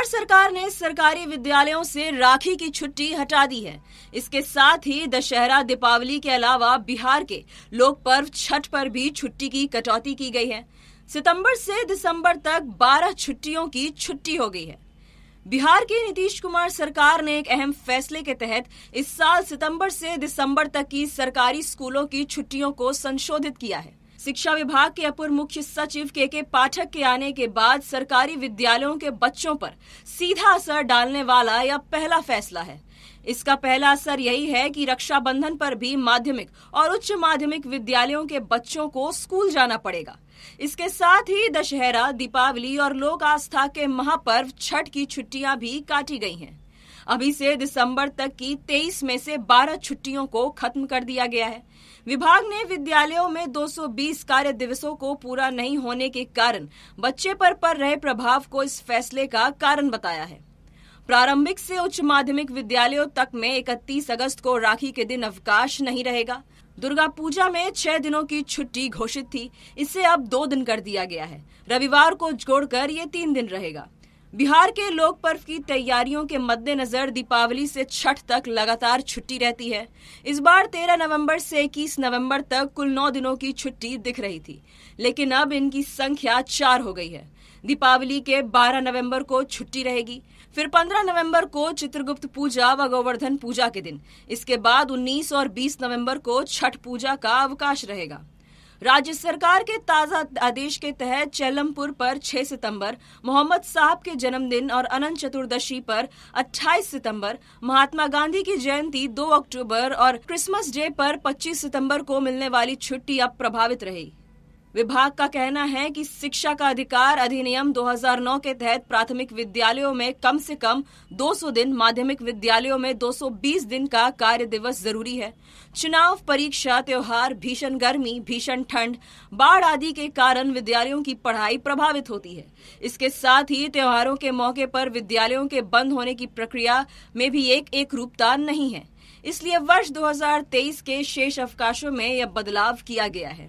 बिहार सरकार ने सरकारी विद्यालयों से राखी की छुट्टी हटा दी है इसके साथ ही दशहरा दीपावली के अलावा बिहार के लोक पर्व छठ पर भी छुट्टी की कटौती की गई है सितंबर से दिसंबर तक 12 छुट्टियों की छुट्टी हो गई है बिहार की नीतीश कुमार सरकार ने एक अहम फैसले के तहत इस साल सितंबर से दिसंबर तक की सरकारी स्कूलों की छुट्टियों को संशोधित किया है शिक्षा विभाग के अपर मुख्य सचिव के के पाठक के आने के बाद सरकारी विद्यालयों के बच्चों पर सीधा असर डालने वाला यह पहला फैसला है इसका पहला असर यही है कि रक्षाबंधन पर भी माध्यमिक और उच्च माध्यमिक विद्यालयों के बच्चों को स्कूल जाना पड़ेगा इसके साथ ही दशहरा दीपावली और लोक आस्था के महापर्व छठ की छुट्टियां भी काटी गई हैं अभी से दिसंबर तक की तेईस में से बारह छुट्टियों को खत्म कर दिया गया है विभाग ने विद्यालयों में 220 कार्य दिवसों को पूरा नहीं होने के कारण बच्चे पर पड़ रहे प्रभाव को इस फैसले का कारण बताया है प्रारंभिक से उच्च माध्यमिक विद्यालयों तक में 31 अगस्त को राखी के दिन अवकाश नहीं रहेगा दुर्गा पूजा में छह दिनों की छुट्टी घोषित थी इसे अब दो दिन कर दिया गया है रविवार को जोड़कर ये तीन दिन रहेगा बिहार के लोक पर्व की तैयारियों के मद्देनजर दीपावली से छठ तक लगातार छुट्टी रहती है इस बार 13 नवंबर से 21 नवंबर तक कुल नौ दिनों की छुट्टी दिख रही थी लेकिन अब इनकी संख्या चार हो गई है दीपावली के 12 नवंबर को छुट्टी रहेगी फिर 15 नवंबर को चित्रगुप्त पूजा व गोवर्धन पूजा के दिन इसके बाद 19 और 20 नवंबर को छठ पूजा का अवकाश रहेगा राज्य सरकार के ताज़ा आदेश के तहत चैलमपुर पर 6 सितंबर, मोहम्मद साहब के जन्मदिन और अनंत चतुर्दशी पर 28 सितंबर, महात्मा गांधी की जयंती 2 अक्टूबर और क्रिसमस डे पर 25 सितंबर को मिलने वाली छुट्टी अब प्रभावित रही विभाग का कहना है कि शिक्षा का अधिकार अधिनियम 2009 के तहत प्राथमिक विद्यालयों में कम से कम 200 दिन माध्यमिक विद्यालयों में 220 दिन का कार्य दिवस जरूरी है चुनाव परीक्षा त्योहार भीषण गर्मी भीषण ठंड बाढ़ आदि के कारण विद्यालयों की पढ़ाई प्रभावित होती है इसके साथ ही त्योहारों के मौके पर विद्यालयों के बंद होने की प्रक्रिया में भी एक एक रूपता नहीं है इसलिए वर्ष 2023 के शेष अवकाशों में यह बदलाव किया गया है